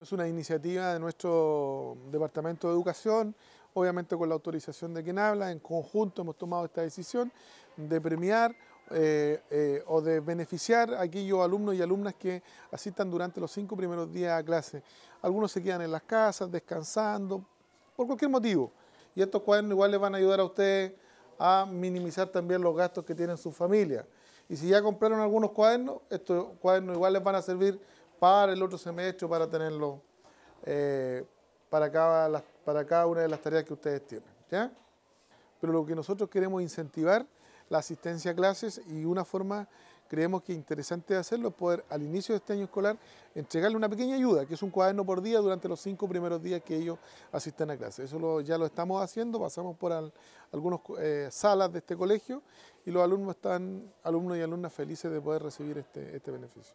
Es una iniciativa de nuestro Departamento de Educación, obviamente con la autorización de quien habla, en conjunto hemos tomado esta decisión de premiar eh, eh, o de beneficiar a aquellos alumnos y alumnas que asistan durante los cinco primeros días a clase. Algunos se quedan en las casas descansando, por cualquier motivo. Y estos cuadernos igual les van a ayudar a ustedes a minimizar también los gastos que tienen sus familias. Y si ya compraron algunos cuadernos, estos cuadernos igual les van a servir para el otro semestre para tenerlo eh, para, cada, para cada una de las tareas que ustedes tienen. ¿ya? Pero lo que nosotros queremos incentivar la asistencia a clases y una forma creemos que interesante de hacerlo es poder al inicio de este año escolar entregarle una pequeña ayuda, que es un cuaderno por día durante los cinco primeros días que ellos asisten a clases. Eso ya lo estamos haciendo, pasamos por algunas eh, salas de este colegio y los alumnos están, alumnos y alumnas felices de poder recibir este, este beneficio.